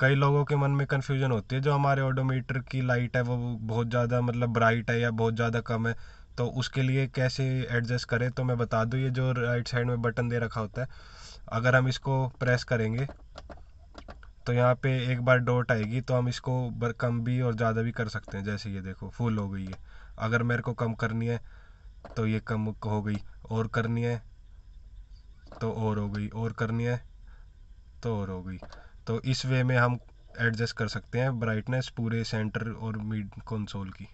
कई लोगों के मन में कन्फ्यूजन होती है जो हमारे ऑडोमीटर की लाइट है वो बहुत ज़्यादा मतलब ब्राइट है या बहुत ज़्यादा कम है तो उसके लिए कैसे एडजस्ट करें तो मैं बता दूँ ये जो राइट साइड में बटन दे रखा होता है अगर हम इसको प्रेस करेंगे तो यहाँ पे एक बार डॉट आएगी तो हम इसको कम भी और ज़्यादा भी कर सकते हैं जैसे ये देखो फुल हो गई है अगर मेरे को कम करनी है तो ये कम हो गई और करनी है तो और हो गई और करनी है तो और हो गई तो इस वे में हम एडजस्ट कर सकते हैं ब्राइटनेस पूरे सेंटर और मिड कंसोल की